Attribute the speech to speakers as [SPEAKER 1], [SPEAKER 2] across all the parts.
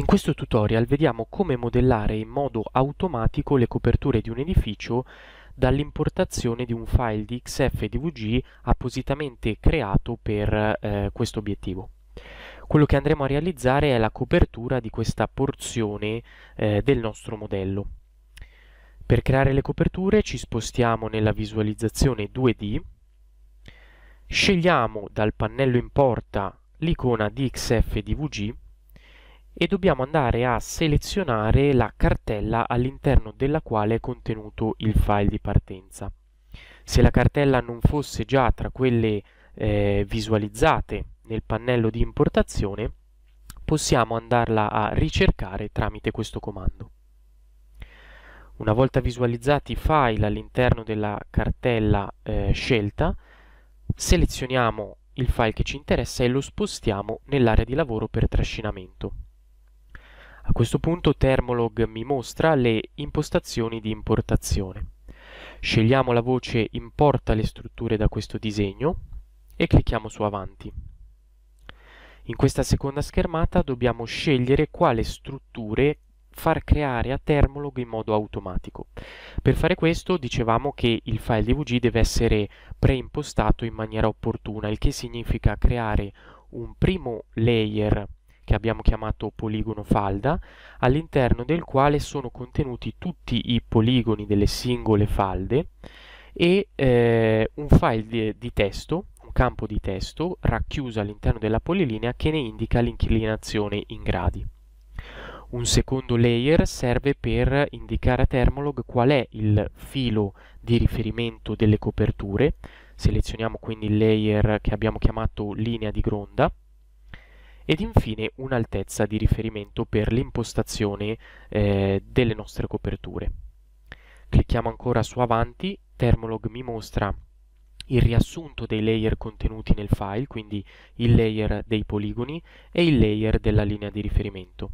[SPEAKER 1] In questo tutorial vediamo come modellare in modo automatico le coperture di un edificio dall'importazione di un file di XFDVG appositamente creato per eh, questo obiettivo. Quello che andremo a realizzare è la copertura di questa porzione eh, del nostro modello. Per creare le coperture ci spostiamo nella visualizzazione 2D, scegliamo dal pannello importa l'icona di XFDVG e dobbiamo andare a selezionare la cartella all'interno della quale è contenuto il file di partenza. Se la cartella non fosse già tra quelle eh, visualizzate nel pannello di importazione, possiamo andarla a ricercare tramite questo comando. Una volta visualizzati i file all'interno della cartella eh, scelta, selezioniamo il file che ci interessa e lo spostiamo nell'area di lavoro per trascinamento. A questo punto Termolog mi mostra le impostazioni di importazione. Scegliamo la voce Importa le strutture da questo disegno e clicchiamo su Avanti. In questa seconda schermata dobbiamo scegliere quale strutture far creare a Termolog in modo automatico. Per fare questo dicevamo che il file DVG deve essere preimpostato in maniera opportuna, il che significa creare un primo layer che abbiamo chiamato poligono falda, all'interno del quale sono contenuti tutti i poligoni delle singole falde e eh, un file di, di testo campo di testo racchiuso all'interno della polilinea che ne indica l'inclinazione in gradi. Un secondo layer serve per indicare a Thermolog qual è il filo di riferimento delle coperture. Selezioniamo quindi il layer che abbiamo chiamato linea di gronda ed infine un'altezza di riferimento per l'impostazione eh, delle nostre coperture. Clicchiamo ancora su Avanti, Termolog mi mostra il riassunto dei layer contenuti nel file, quindi il layer dei poligoni e il layer della linea di riferimento.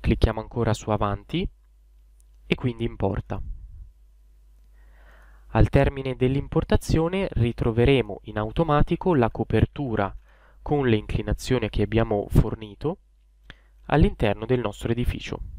[SPEAKER 1] Clicchiamo ancora su Avanti e quindi Importa. Al termine dell'importazione ritroveremo in automatico la copertura con le inclinazioni che abbiamo fornito all'interno del nostro edificio.